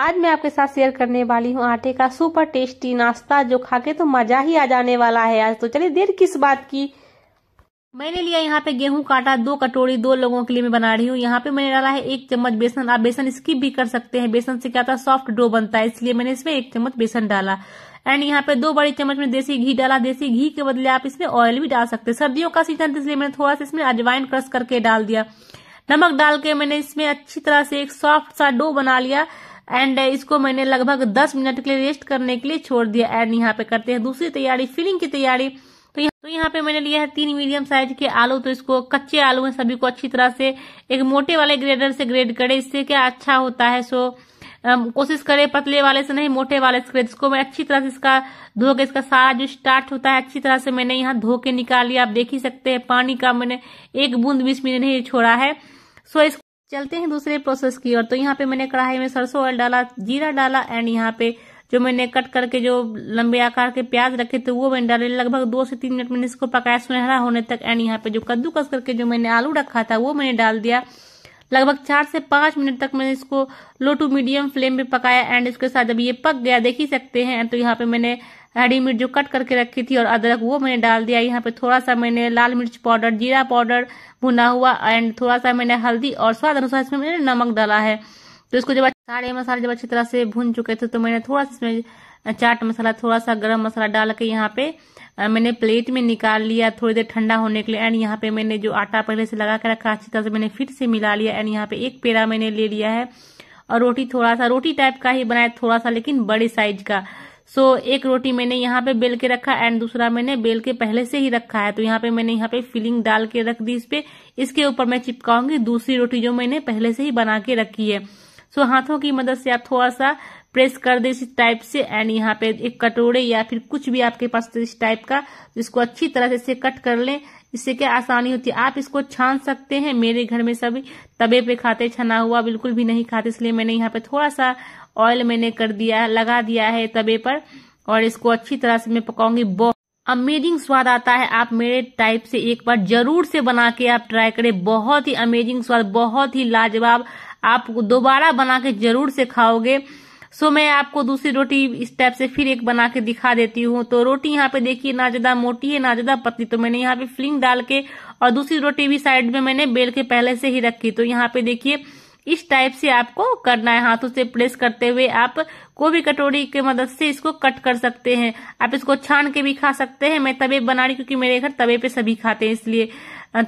आज मैं आपके साथ शेयर करने वाली हूँ आटे का सुपर टेस्टी नाश्ता जो खा के तो मजा ही आ जाने वाला है आज तो चलिए देर किस बात की मैंने लिया यहाँ पे गेहूं काटा दो कटोरी दो लोगों के लिए मैं बना रही हूँ यहाँ पे मैंने डाला है एक चम्मच बेसन आप बेसन स्किप भी कर सकते हैं बेसन से क्या था सॉफ्ट डो बनता है इसलिए मैंने इसमें एक चम्मच बेसन डाला एंड यहाँ पे दो बड़ी चम्मच में देसी घी डाला देसी घी के बदले आप इसमें ऑयल भी डाल सकते हैं सर्दियों का सीजन इसलिए मैंने थोड़ा सा इसमें अजवाइन क्रश करके डाल दिया नमक डाल के मैंने इसमें अच्छी तरह से एक सॉफ्ट सा डो बना लिया एंड uh, इसको मैंने लगभग दस मिनट के लिए रेस्ट करने के लिए छोड़ दिया एंड यहाँ पे करते हैं दूसरी तैयारी फिलिंग की तैयारी तो यहाँ तो यहाँ पे मैंने लिया है तीन मीडियम साइज के आलू तो इसको कच्चे आलू है सभी को अच्छी तरह से एक मोटे वाले ग्रेडर से ग्रेड करें इससे क्या अच्छा होता है सो um, कोशिश करें पतले वाले से नहीं मोटे वाले से इसको मैं अच्छी तरह से इसका धो के इसका सारा जो स्टार्ट होता है अच्छी तरह से मैंने यहाँ धो के निकाल लिया आप देख ही सकते हैं पानी का मैंने एक बूंद बीस मिनट नहीं छोड़ा है सो इस चलते हैं दूसरे प्रोसेस की ओर तो यहाँ पे मैंने कढ़ाई में सरसों ऑयल डाला जीरा डाला एंड यहाँ पे जो मैंने कट करके जो लंबे आकार के प्याज रखे थे वो मैंने डाले लगभग दो से तीन मिनट मैंने इसको पकाया सुनहरा होने तक एंड यहाँ पे जो कद्दूकस करके जो मैंने आलू रखा था वो मैंने डाल दिया लगभग चार से पांच मिनट तक मैंने इसको लो टू मीडियम फ्लेम पे पकाया एंड इसके साथ जब ये पक गया देख ही सकते हैं तो यहाँ पे मैंने हरी मिर्च जो कट करके रखी थी और अदरक वो मैंने डाल दिया यहाँ पे थोड़ा सा मैंने लाल मिर्च पाउडर जीरा पाउडर भुना हुआ एंड थोड़ा सा मैंने हल्दी और स्वाद अनुसार इसमें मैंने नमक डाला है तो इसको जब सारे मसाले जब अच्छी तरह से भून चुके थे तो मैंने थोड़ा सा इसमें चाट मसाला थोड़ा सा गर्म मसाला डाल के यहाँ पे मैंने प्लेट में निकाल लिया थोड़ी देर ठंडा होने के लिए एंड यहाँ पे मैंने जो आटा पहले से लगा के रखा अच्छी तरह से मैंने फिर से मिला लिया एंड यहाँ पे एक पेड़ा मैंने ले लिया है और रोटी थोड़ा सा रोटी टाइप का ही बनाया थोड़ा सा लेकिन बड़े साइज का सो so, एक रोटी मैंने यहाँ पे बेल के रखा एंड दूसरा मैंने बेल के पहले से ही रखा है तो यहाँ पे मैंने यहाँ पे फिलिंग डाल के रख दी इस पे इसके ऊपर मैं चिपकाऊंगी दूसरी रोटी जो मैंने पहले से ही बना के रखी है सो so, हाथों की मदद से आप थोड़ा सा प्रेस कर दे इस टाइप से एंड यहाँ पे एक कटोरे या फिर कुछ भी आपके पास तो इस टाइप का इसको अच्छी तरह से इसे कट कर लें इससे क्या आसानी होती है आप इसको छान सकते हैं मेरे घर में सभी तबे पे खाते छना हुआ बिल्कुल भी नहीं खाते इसलिए मैंने यहाँ पे थोड़ा सा ऑयल मैंने कर दिया लगा दिया है तबे पर और इसको अच्छी तरह से मैं पकाऊंगी बहुत अमेजिंग स्वाद आता है आप मेरे टाइप से एक बार जरूर से बना के आप ट्राई करें बहुत ही अमेजिंग स्वाद बहुत ही लाजवाब आप दोबारा बना के जरूर से खाओगे सो मैं आपको दूसरी रोटी इस टाइप से फिर एक बना के दिखा देती हूँ तो रोटी यहाँ पे देखिए ना ज्यादा मोटी है ना ज्यादा पतली तो मैंने यहाँ पे फ्लिंग डाल के और दूसरी रोटी भी साइड में मैंने बेल के पहले से ही रखी तो यहाँ पे देखिए इस टाइप से आपको करना है हाथों से प्रेस करते हुए आप कोई भी कटोरी के मदद से इसको कट कर सकते हैं आप इसको छान के भी खा सकते हैं मैं तवे बना रही क्योंकि मेरे घर तवे पे सभी खाते हैं इसलिए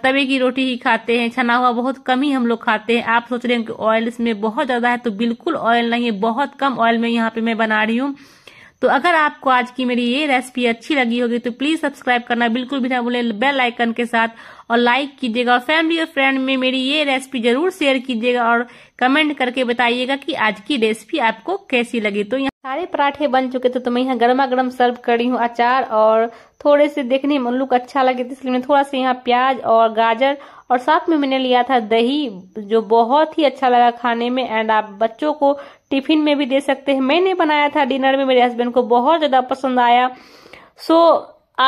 तवे की रोटी ही खाते हैं छना हुआ बहुत कम ही हम लोग खाते हैं आप सोच रहे हैं कि ऑयल इसमें बहुत ज़्यादा है तो बिल्कुल ऑयल नहीं है बहुत कम ऑयल में यहाँ पे मैं बना रही हूँ तो अगर आपको आज की मेरी ये रेसिपी अच्छी लगी होगी तो प्लीज सब्सक्राइब करना बिल्कुल भी ना भूलें बेल आइकन के साथ और लाइक कीजिएगा और फैमिली और फ्रेंड में मेरी ये रेसिपी जरूर शेयर कीजिएगा और कमेंट करके बताइएगा कि आज की रेसिपी आपको कैसी लगी तो सारे पराठे बन चुके थे तो मैं यहाँ गर्मा गर्म सर्व करी हूँ अचार और थोड़े से देखने में लुक अच्छा लगे थे इसलिए मैं थोड़ा सा यहाँ प्याज और गाजर और साथ में मैंने लिया था दही जो बहुत ही अच्छा लगा खाने में एंड आप बच्चों को टिफिन में भी दे सकते हैं मैंने बनाया था डिनर में मेरे हस्बैंड को बहुत ज़्यादा पसंद आया सो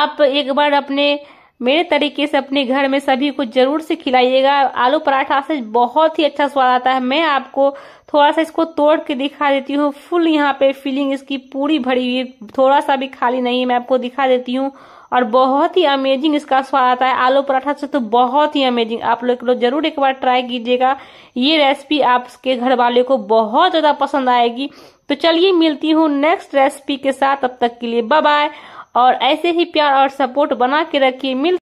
आप एक बार अपने मेरे तरीके से अपने घर में सभी को जरूर से खिलाइएगा आलू पराठा से बहुत ही अच्छा स्वाद आता है मैं आपको थोड़ा सा इसको तोड़ के दिखा देती हूँ फुल यहाँ पे फीलिंग इसकी पूरी भरी हुई थोड़ा सा भी खाली नहीं है मैं आपको दिखा देती हूँ और बहुत ही अमेजिंग इसका स्वाद आता है आलू पराठा से तो बहुत ही अमेजिंग आप लोग लो जरूर एक बार ट्राई कीजिएगा ये रेसिपी आपके घर वाले को बहुत ज़्यादा पसंद आएगी तो चलिए मिलती हूँ नेक्स्ट रेसिपी के साथ अब तक के लिए बाय बाय और ऐसे ही प्यार और सपोर्ट बना के रखिए मिल